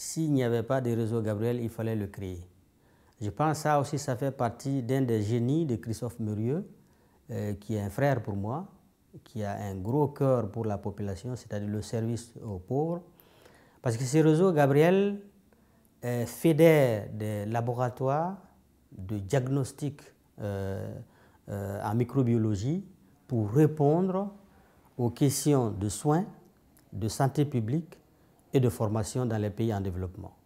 s'il n'y avait pas de réseau Gabriel, il fallait le créer. Je pense que ça aussi, ça fait partie d'un des génies de Christophe Murieux, euh, qui est un frère pour moi, qui a un gros cœur pour la population, c'est-à-dire le service aux pauvres. Parce que ce réseau Gabriel euh, fédère des laboratoires de diagnostic euh, euh, en microbiologie pour répondre aux questions de soins, de santé publique et de formation dans les pays en développement.